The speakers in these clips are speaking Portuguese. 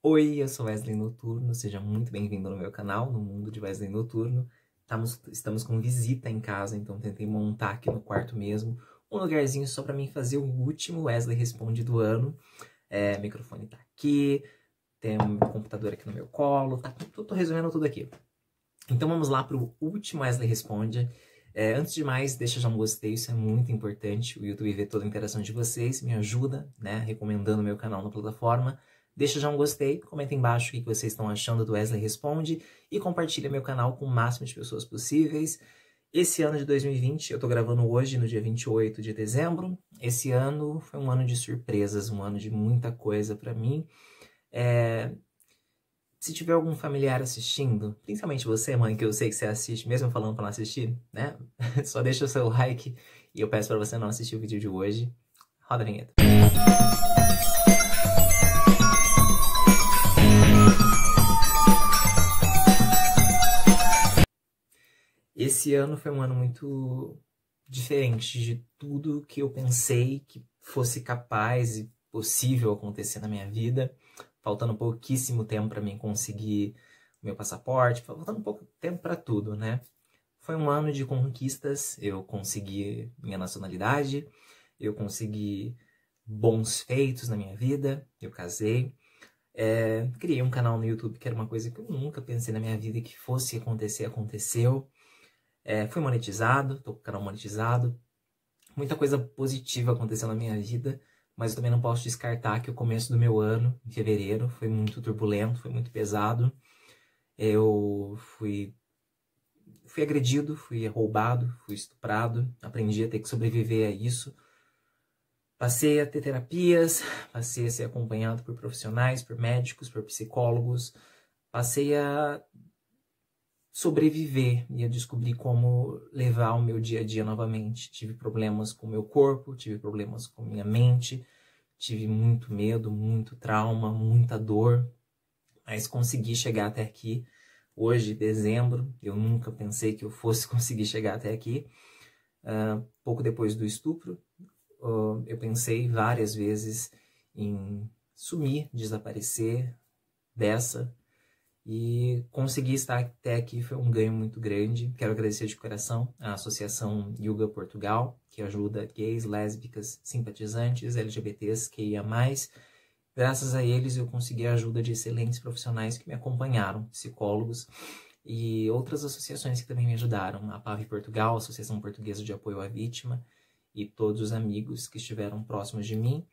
Oi, eu sou Wesley Noturno, seja muito bem-vindo no meu canal, no mundo de Wesley Noturno. Estamos, estamos com visita em casa, então tentei montar aqui no quarto mesmo um lugarzinho só para mim fazer o último Wesley Responde do ano. É, microfone tá aqui, tem um computador aqui no meu colo, tá tudo, tô resolvendo tudo aqui. Então vamos lá para o último Wesley Responde. É, antes de mais, deixa já um gostei, isso é muito importante. O YouTube vê toda a interação de vocês, me ajuda, né, recomendando o meu canal na plataforma. Deixa já um gostei, comenta embaixo o que vocês estão achando do Wesley Responde e compartilha meu canal com o máximo de pessoas possíveis. Esse ano de 2020, eu tô gravando hoje, no dia 28 de dezembro. Esse ano foi um ano de surpresas, um ano de muita coisa para mim. É... Se tiver algum familiar assistindo, principalmente você, mãe, que eu sei que você assiste, mesmo falando para não assistir, né? Só deixa o seu like e eu peço para você não assistir o vídeo de hoje. Roda a vinheta. Música esse ano foi um ano muito diferente de tudo que eu pensei que fosse capaz e possível acontecer na minha vida, faltando pouquíssimo tempo para mim conseguir o meu passaporte, faltando pouco tempo para tudo, né? Foi um ano de conquistas, eu consegui minha nacionalidade, eu consegui bons feitos na minha vida, eu casei, é, criei um canal no YouTube que era uma coisa que eu nunca pensei na minha vida que fosse acontecer, aconteceu. É, fui monetizado, tô com o canal monetizado. Muita coisa positiva aconteceu na minha vida, mas eu também não posso descartar que o começo do meu ano, em fevereiro, foi muito turbulento, foi muito pesado. Eu fui fui agredido, fui roubado, fui estuprado, aprendi a ter que sobreviver a isso. Passei a ter terapias, passei a ser acompanhado por profissionais, por médicos, por psicólogos, passei a sobreviver e eu descobrir como levar o meu dia a dia novamente. Tive problemas com o meu corpo, tive problemas com minha mente, tive muito medo, muito trauma, muita dor, mas consegui chegar até aqui. Hoje, dezembro, eu nunca pensei que eu fosse conseguir chegar até aqui. Uh, pouco depois do estupro, uh, eu pensei várias vezes em sumir, desaparecer dessa, e conseguir estar até aqui foi um ganho muito grande. Quero agradecer de coração à Associação Yoga Portugal, que ajuda gays, lésbicas, simpatizantes, LGBTs, que ia mais. Graças a eles eu consegui a ajuda de excelentes profissionais que me acompanharam, psicólogos e outras associações que também me ajudaram, a PAV Portugal, a Associação Portuguesa de Apoio à Vítima, e todos os amigos que estiveram próximos de mim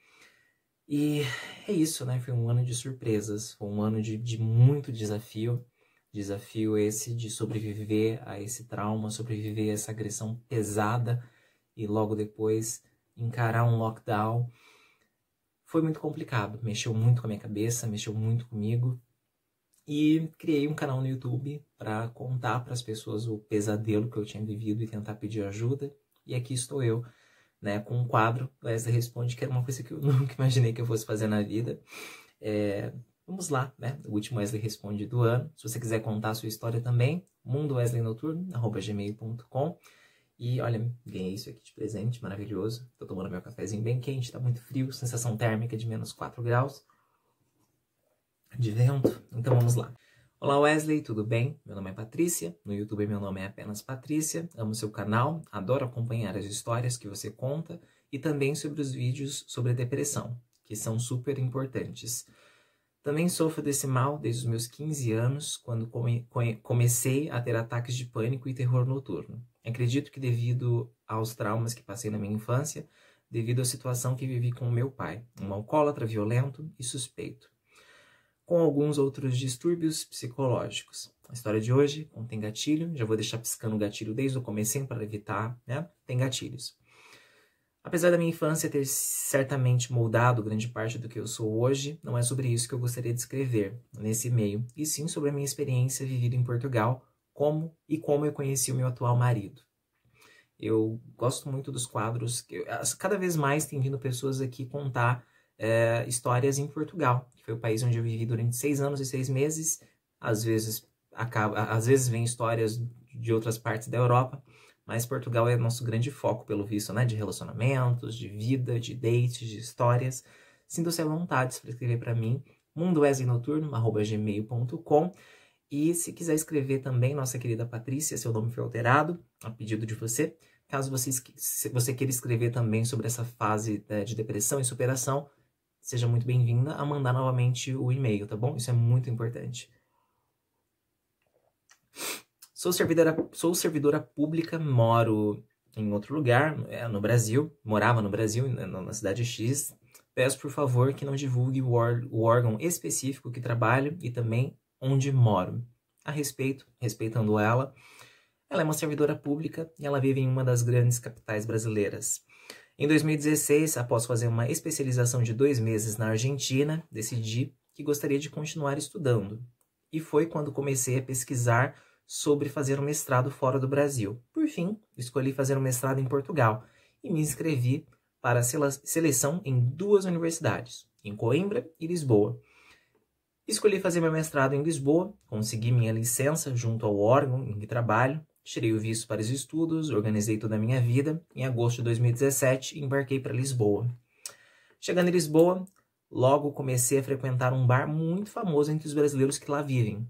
e é isso, né? Foi um ano de surpresas, foi um ano de, de muito desafio. Desafio esse de sobreviver a esse trauma, sobreviver a essa agressão pesada e logo depois encarar um lockdown. Foi muito complicado, mexeu muito com a minha cabeça, mexeu muito comigo. E criei um canal no YouTube para contar para as pessoas o pesadelo que eu tinha vivido e tentar pedir ajuda. E aqui estou eu né, com um quadro, Wesley responde que era é uma coisa que eu nunca imaginei que eu fosse fazer na vida. É, vamos lá, né? O último Wesley responde do ano. Se você quiser contar a sua história também, gmail.com E olha, ganhei isso aqui de presente, maravilhoso. Tô tomando meu cafezinho bem quente, tá muito frio, sensação térmica de menos 4 graus de vento. Então vamos lá. Olá Wesley, tudo bem? Meu nome é Patrícia, no YouTube meu nome é apenas Patrícia, amo seu canal, adoro acompanhar as histórias que você conta e também sobre os vídeos sobre a depressão, que são super importantes. Também sofro desse mal desde os meus 15 anos, quando come, come, comecei a ter ataques de pânico e terror noturno. Acredito que devido aos traumas que passei na minha infância, devido à situação que vivi com meu pai, um alcoólatra violento e suspeito com alguns outros distúrbios psicológicos. A história de hoje contém gatilho, já vou deixar piscando o gatilho desde o começo para evitar, né? Tem gatilhos. Apesar da minha infância ter certamente moldado grande parte do que eu sou hoje, não é sobre isso que eu gostaria de escrever nesse e-mail, e sim sobre a minha experiência vivida em Portugal, como e como eu conheci o meu atual marido. Eu gosto muito dos quadros, eu, cada vez mais tem vindo pessoas aqui contar é, histórias em Portugal, que foi o país onde eu vivi durante seis anos e seis meses. Às vezes acaba, às vezes vem histórias de outras partes da Europa, mas Portugal é nosso grande foco, pelo visto, né? De relacionamentos, de vida, de dates, de histórias. Sinta-se à vontade para escrever para mim, mundowesleynoturno.gmail.com e se quiser escrever também, nossa querida Patrícia, seu nome foi alterado, a pedido de você. Caso você, você queira escrever também sobre essa fase eh, de depressão e superação, seja muito bem-vinda a mandar novamente o e-mail, tá bom? Isso é muito importante. Sou servidora, sou servidora pública, moro em outro lugar, é, no Brasil, morava no Brasil, né, na cidade X. Peço, por favor, que não divulgue o, o órgão específico que trabalho e também onde moro. A respeito, respeitando ela, ela é uma servidora pública e ela vive em uma das grandes capitais brasileiras. Em 2016, após fazer uma especialização de dois meses na Argentina, decidi que gostaria de continuar estudando. E foi quando comecei a pesquisar sobre fazer um mestrado fora do Brasil. Por fim, escolhi fazer um mestrado em Portugal e me inscrevi para a seleção em duas universidades, em Coimbra e Lisboa. Escolhi fazer meu mestrado em Lisboa, consegui minha licença junto ao órgão em que trabalho Tirei o visto para os estudos, organizei toda a minha vida. Em agosto de 2017, embarquei para Lisboa. Chegando em Lisboa, logo comecei a frequentar um bar muito famoso entre os brasileiros que lá vivem,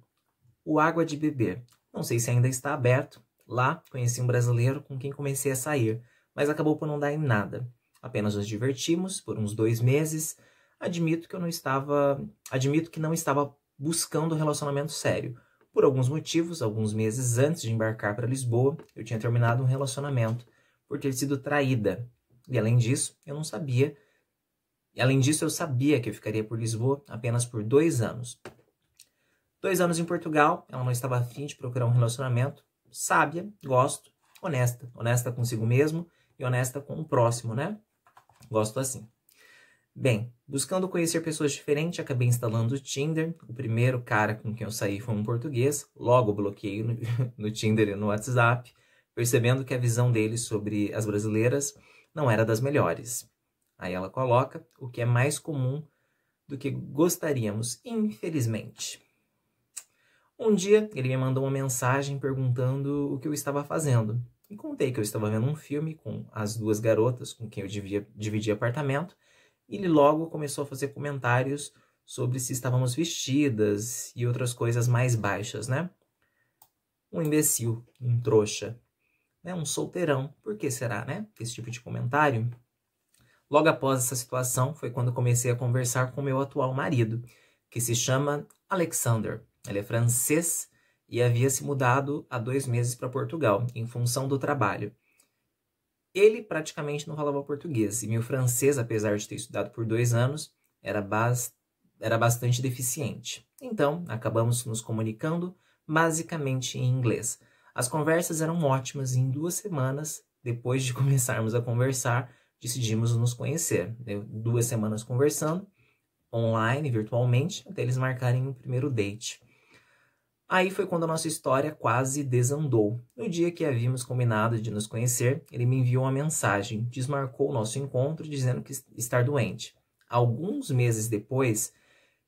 o Água de Beber. Não sei se ainda está aberto. Lá conheci um brasileiro com quem comecei a sair, mas acabou por não dar em nada. Apenas nos divertimos por uns dois meses. Admito que eu não estava, admito que não estava buscando um relacionamento sério, por alguns motivos, alguns meses antes de embarcar para Lisboa, eu tinha terminado um relacionamento por ter sido traída. E além disso, eu não sabia. E além disso, eu sabia que eu ficaria por Lisboa apenas por dois anos. Dois anos em Portugal, ela não estava afim de procurar um relacionamento. Sábia, gosto, honesta. Honesta consigo mesmo e honesta com o próximo, né? Gosto assim. Bem, buscando conhecer pessoas diferentes, acabei instalando o Tinder. O primeiro cara com quem eu saí foi um português, logo bloqueei no, no Tinder e no WhatsApp, percebendo que a visão dele sobre as brasileiras não era das melhores. Aí ela coloca o que é mais comum do que gostaríamos, infelizmente. Um dia ele me mandou uma mensagem perguntando o que eu estava fazendo. E contei que eu estava vendo um filme com as duas garotas com quem eu divia, dividia apartamento ele logo começou a fazer comentários sobre se estávamos vestidas e outras coisas mais baixas, né? Um imbecil, um trouxa, né? um solteirão. Por que será, né? Esse tipo de comentário. Logo após essa situação foi quando comecei a conversar com meu atual marido, que se chama Alexander. Ele é francês e havia se mudado há dois meses para Portugal, em função do trabalho ele praticamente não falava português, e meu francês, apesar de ter estudado por dois anos, era, bas era bastante deficiente. Então, acabamos nos comunicando basicamente em inglês. As conversas eram ótimas e em duas semanas, depois de começarmos a conversar, decidimos nos conhecer. Deu duas semanas conversando, online, virtualmente, até eles marcarem o primeiro date. Aí foi quando a nossa história quase desandou. No dia que havíamos combinado de nos conhecer, ele me enviou uma mensagem, desmarcou o nosso encontro dizendo que estava doente. Alguns meses depois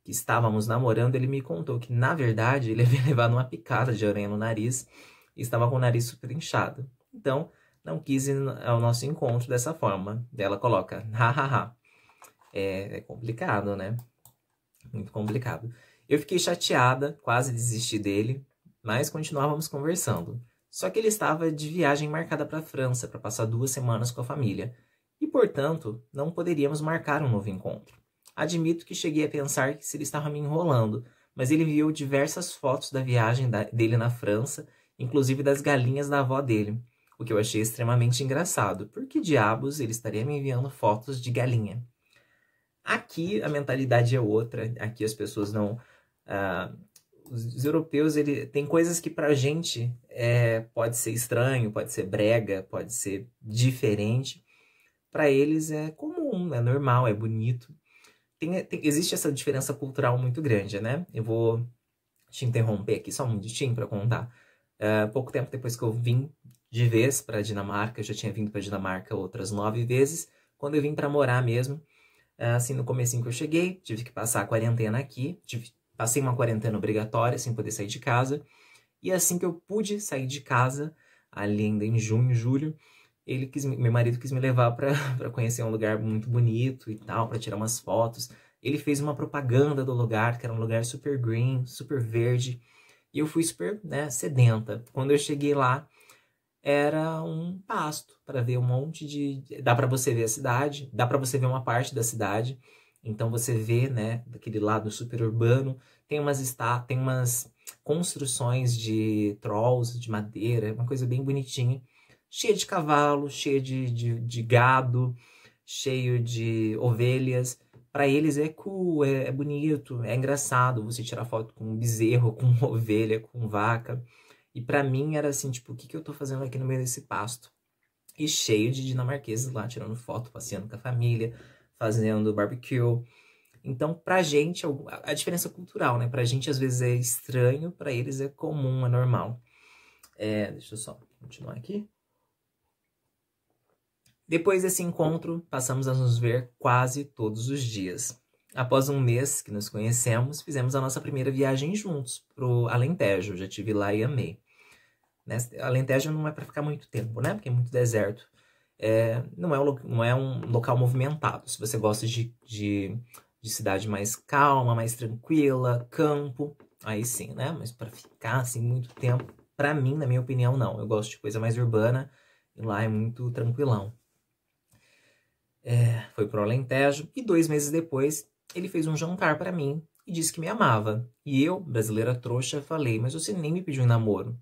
que estávamos namorando, ele me contou que, na verdade, ele havia levado uma picada de aranha no nariz e estava com o nariz super inchado. Então, não quis ir ao nosso encontro dessa forma. Ela coloca, hahaha. É, é complicado, né? Muito complicado. Eu fiquei chateada, quase desisti dele, mas continuávamos conversando. Só que ele estava de viagem marcada para a França para passar duas semanas com a família e, portanto, não poderíamos marcar um novo encontro. Admito que cheguei a pensar que se ele estava me enrolando, mas ele enviou diversas fotos da viagem da, dele na França, inclusive das galinhas da avó dele, o que eu achei extremamente engraçado, porque diabos ele estaria me enviando fotos de galinha. Aqui a mentalidade é outra, aqui as pessoas não Uh, os europeus ele tem coisas que para a gente é, pode ser estranho, pode ser brega, pode ser diferente. Para eles é comum, é normal, é bonito. Tem, tem, existe essa diferença cultural muito grande, né? Eu vou te interromper aqui só um minutinho para contar. Uh, pouco tempo depois que eu vim de vez para a Dinamarca, eu já tinha vindo para a Dinamarca outras nove vezes. Quando eu vim para morar mesmo, ah, assim no comecinho que eu cheguei, tive que passar a quarentena aqui, tive, Passei uma quarentena obrigatória sem poder sair de casa. E assim que eu pude sair de casa, ali ainda em junho, julho, ele quis, meu marido quis me levar para conhecer um lugar muito bonito e tal, para tirar umas fotos. Ele fez uma propaganda do lugar, que era um lugar super green, super verde. E eu fui super né, sedenta. Quando eu cheguei lá, era um pasto para ver um monte de. Dá para você ver a cidade, dá para você ver uma parte da cidade. Então você vê, né, daquele lado superurbano, tem umas está, tem umas construções de trolls de madeira, uma coisa bem bonitinha, cheia de cavalo, cheia de, de, de gado, cheio de ovelhas. Para eles é cool, é, é bonito, é engraçado você tirar foto com um bezerro, com uma ovelha, com vaca. E para mim era assim, tipo, o que, que eu tô fazendo aqui no meio desse pasto? E cheio de dinamarqueses lá tirando foto, passeando com a família, fazendo barbecue. Então, pra gente, é a diferença cultural, né? Pra gente, às vezes, é estranho, para eles é comum, é normal. É, deixa eu só continuar aqui. Depois desse encontro, passamos a nos ver quase todos os dias. Após um mês que nos conhecemos, fizemos a nossa primeira viagem juntos pro Alentejo. Já tive lá e amei. Né? Alentejo não é para ficar muito tempo, né? Porque é muito deserto é, não, é um, não é um local movimentado. Se você gosta de, de, de cidade mais calma, mais tranquila, campo, aí sim, né? Mas para ficar assim muito tempo, para mim, na minha opinião, não. Eu gosto de coisa mais urbana e lá é muito tranquilão. É, foi pro Alentejo e dois meses depois ele fez um jantar para mim e disse que me amava. E eu, brasileira trouxa, falei: Mas você nem me pediu em namoro.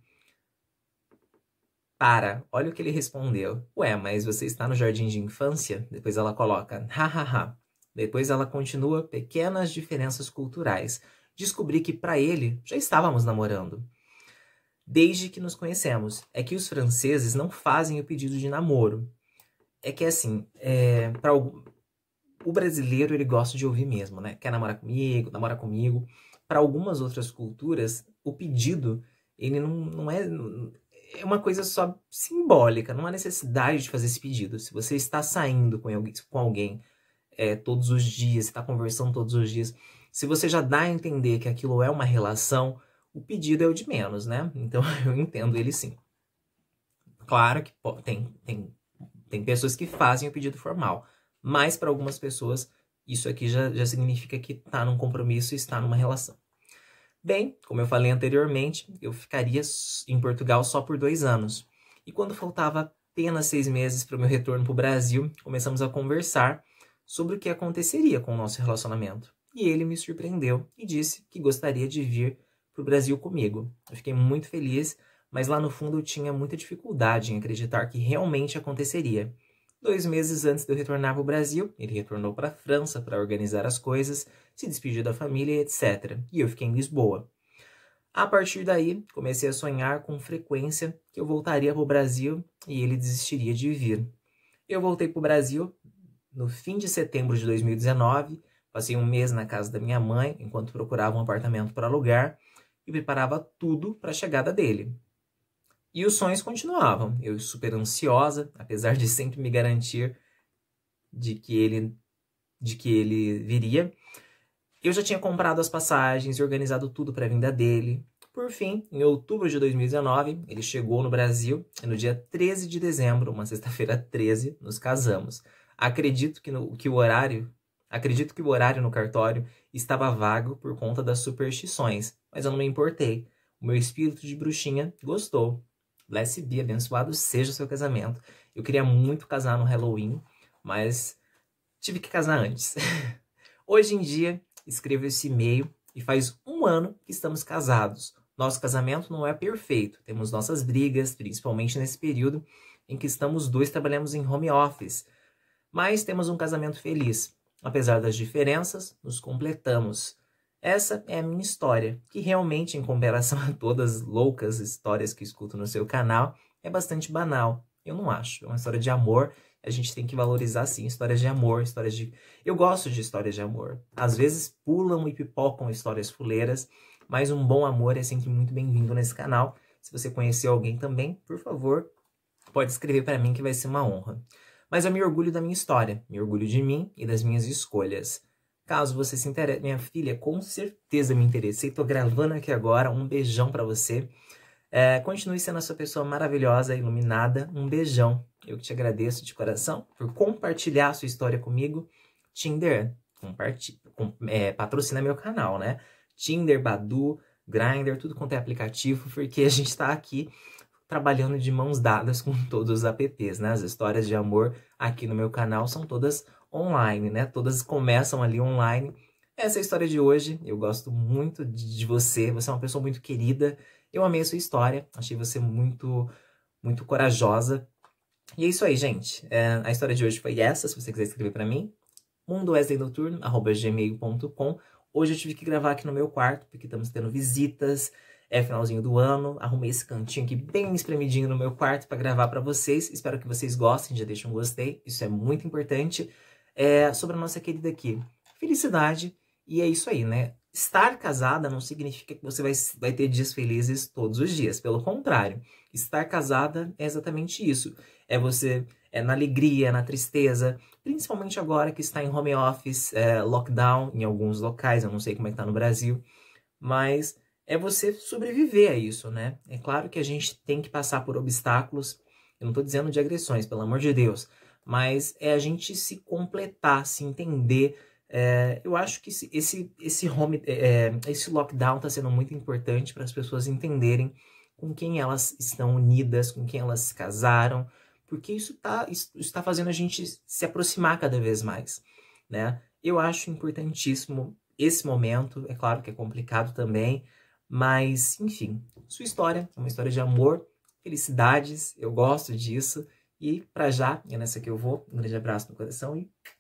Para, olha o que ele respondeu. Ué, mas você está no jardim de infância? Depois ela coloca, hahaha. Depois ela continua, pequenas diferenças culturais. Descobri que para ele já estávamos namorando. Desde que nos conhecemos, é que os franceses não fazem o pedido de namoro. É que assim, é, para o, o brasileiro ele gosta de ouvir mesmo, né? Quer namorar comigo, namora comigo. Para algumas outras culturas, o pedido ele não, não é é uma coisa só simbólica, não há necessidade de fazer esse pedido. Se você está saindo com alguém, com alguém é, todos os dias, está conversando todos os dias, se você já dá a entender que aquilo é uma relação, o pedido é o de menos, né? Então eu entendo ele sim. Claro que pô, tem, tem, tem pessoas que fazem o pedido formal, mas para algumas pessoas isso aqui já, já significa que está num compromisso e está numa relação. Bem, como eu falei anteriormente, eu ficaria em Portugal só por dois anos. E quando faltava apenas seis meses para o meu retorno para o Brasil, começamos a conversar sobre o que aconteceria com o nosso relacionamento. E ele me surpreendeu e disse que gostaria de vir para o Brasil comigo. Eu fiquei muito feliz, mas lá no fundo eu tinha muita dificuldade em acreditar que realmente aconteceria. Dois meses antes de eu retornar para o Brasil, ele retornou para a França para organizar as coisas, se despediu da família, etc. E eu fiquei em Lisboa. A partir daí, comecei a sonhar com frequência que eu voltaria para o Brasil e ele desistiria de vir. Eu voltei para o Brasil no fim de setembro de 2019, passei um mês na casa da minha mãe enquanto procurava um apartamento para alugar e preparava tudo para a chegada dele. E os sonhos continuavam. Eu super ansiosa, apesar de sempre me garantir de que ele de que ele viria. Eu já tinha comprado as passagens e organizado tudo para a vinda dele. Por fim, em outubro de 2019, ele chegou no Brasil e no dia 13 de dezembro, uma sexta-feira 13, nos casamos. Acredito que, no, que o horário, acredito que o horário no cartório estava vago por conta das superstições, mas eu não me importei. O meu espírito de bruxinha gostou Bless be, abençoado seja o seu casamento. Eu queria muito casar no Halloween, mas tive que casar antes. Hoje em dia, escrevo esse e-mail e faz um ano que estamos casados. Nosso casamento não é perfeito, temos nossas brigas, principalmente nesse período em que estamos dois trabalhamos em home office. Mas temos um casamento feliz. Apesar das diferenças, nos completamos. Essa é a minha história, que realmente, em comparação a todas as loucas histórias que escuto no seu canal, é bastante banal. Eu não acho. É uma história de amor. A gente tem que valorizar, sim, histórias de amor, histórias de. Eu gosto de histórias de amor. Às vezes pulam e pipocam histórias fuleiras, mas um bom amor é sempre muito bem-vindo nesse canal. Se você conhecer alguém também, por favor, pode escrever para mim que vai ser uma honra. Mas eu me orgulho da minha história, me orgulho de mim e das minhas escolhas. Caso você se interesse, minha filha, com certeza me interessei. Tô gravando aqui agora. Um beijão para você. É, continue sendo essa pessoa maravilhosa, iluminada. Um beijão. Eu te agradeço de coração por compartilhar a sua história comigo. Tinder, com, é, patrocina meu canal, né? Tinder, Badu, Grindr, tudo quanto é aplicativo, porque a gente está aqui trabalhando de mãos dadas com todos os apps, né? As histórias de amor aqui no meu canal são todas online, né? Todas começam ali online. Essa é a história de hoje. Eu gosto muito de você. Você é uma pessoa muito querida. Eu amei a sua história. Achei você muito, muito corajosa. E é isso aí, gente. É, a história de hoje foi essa. Se você quiser escrever para mim, mundowesleynoturno.gmail.com Hoje eu tive que gravar aqui no meu quarto, porque estamos tendo visitas. É finalzinho do ano. Arrumei esse cantinho aqui bem espremidinho no meu quarto para gravar para vocês. Espero que vocês gostem. Já deixa um gostei. Isso é muito importante é, sobre a nossa querida aqui. Felicidade, e é isso aí, né? Estar casada não significa que você vai, vai ter dias felizes todos os dias. Pelo contrário, estar casada é exatamente isso. É você é na alegria, na tristeza, principalmente agora que está em home office, é, lockdown em alguns locais, eu não sei como é que está no Brasil, mas é você sobreviver a isso, né? É claro que a gente tem que passar por obstáculos, eu não estou dizendo de agressões, pelo amor de Deus, mas é a gente se completar, se entender. É, eu acho que esse, esse, esse, home, é, é esse lockdown está sendo muito importante para as pessoas entenderem com quem elas estão unidas, com quem elas se casaram, porque isso está está fazendo a gente se aproximar cada vez mais, né? Eu acho importantíssimo esse momento, é claro que é complicado também, mas enfim, sua história é uma história de amor, felicidades, eu gosto disso e para já, é nessa que eu vou. Um grande abraço no coração e